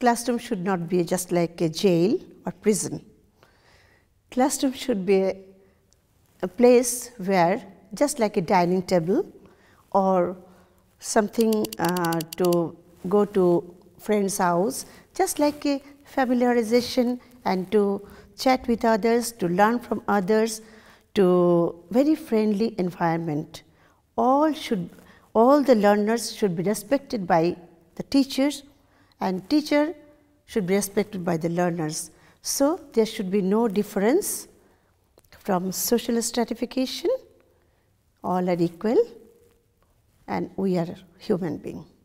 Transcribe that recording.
Classroom should not be just like a jail or prison. Classroom should be a, a place where just like a dining table or something uh, to go to friend's house, just like a familiarization and to chat with others, to learn from others, to very friendly environment. All should, all the learners should be respected by the teachers and teacher should be respected by the learners. So, there should be no difference from social stratification, all are equal and we are human being.